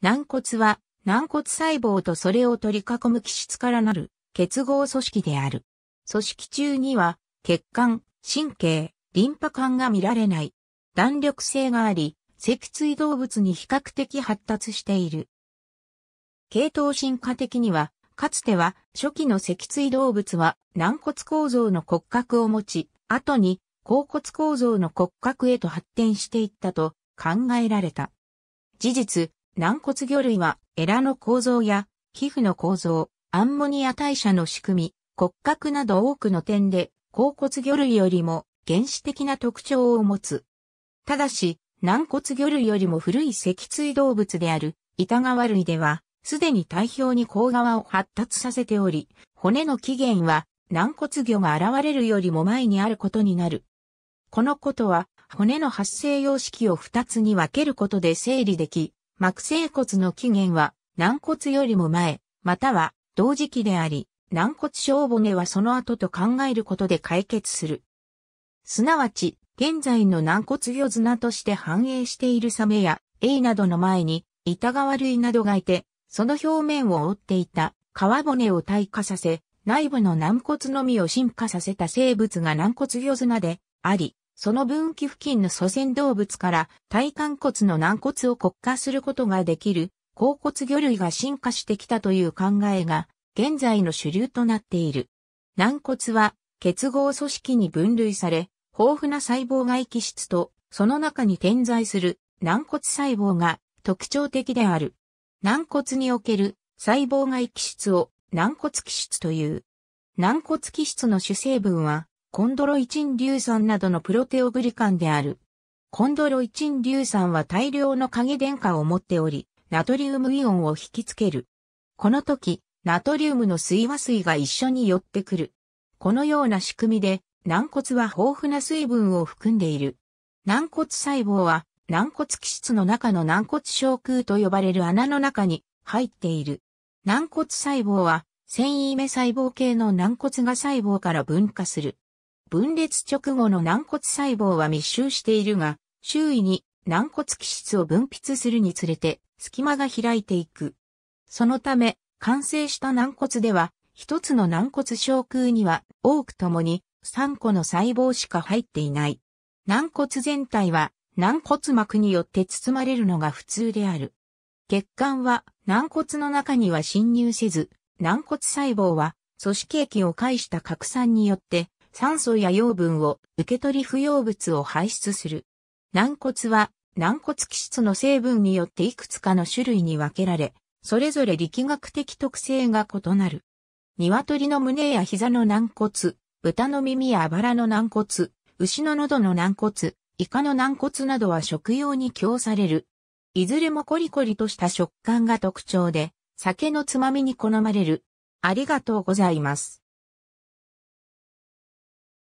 軟骨は軟骨細胞とそれを取り囲む基質からなる結合組織である。組織中には血管、神経、リンパ管が見られない。弾力性があり、脊椎動物に比較的発達している。系統進化的には、かつては初期の脊椎動物は軟骨構造の骨格を持ち、後に甲骨構造の骨格へと発展していったと考えられた。事実、軟骨魚類は、エラの構造や、皮膚の構造、アンモニア代謝の仕組み、骨格など多くの点で、甲骨魚類よりも原始的な特徴を持つ。ただし、軟骨魚類よりも古い脊椎動物である、板川類では、すでに体表に甲側を発達させており、骨の起源は、軟骨魚が現れるよりも前にあることになる。このことは、骨の発生様式を二つに分けることで整理でき、膜性骨の起源は、軟骨よりも前、または同時期であり、軟骨小骨はその後と考えることで解決する。すなわち、現在の軟骨魚綱として繁栄しているサメや、エイなどの前に、板川類などがいて、その表面を覆っていた皮骨を退化させ、内部の軟骨のみを進化させた生物が軟骨魚綱であり、その分岐付近の祖先動物から体幹骨の軟骨を骨化することができる、甲骨魚類が進化してきたという考えが、現在の主流となっている。軟骨は結合組織に分類され、豊富な細胞外気質と、その中に点在する軟骨細胞が特徴的である。軟骨における細胞外気質を軟骨気質という。軟骨気質の主成分はコンドロイチン硫酸などのプロテオグリカンである。コンドロイチン硫酸は大量の影電荷を持っており、ナトリウムイオンを引きつける。この時、ナトリウムの水和水が一緒に寄ってくる。このような仕組みで、軟骨は豊富な水分を含んでいる。軟骨細胞は、軟骨基質の中の軟骨小空と呼ばれる穴の中に入っている。軟骨細胞は、繊維目細胞系の軟骨が細胞から分化する。分裂直後の軟骨細胞は密集しているが、周囲に軟骨気質を分泌するにつれて隙間が開いていく。そのため、完成した軟骨では、一つの軟骨小空には多くともに3個の細胞しか入っていない。軟骨全体は軟骨膜によって包まれるのが普通である。血管は軟骨の中には侵入せず、軟骨細胞は組織液を介した拡散によって酸素や養分を受け取り不要物を排出する。軟骨は軟骨基質の成分によっていくつかの種類に分けられ、それぞれ力学的特性が異なる。鶏の胸や膝の軟骨、豚の耳やあばらの軟骨、牛の喉の軟骨、イカの軟骨などは食用に供される。いずれもコリコリとした食感が特徴で、酒のつまみに好まれる。ありがとうございます。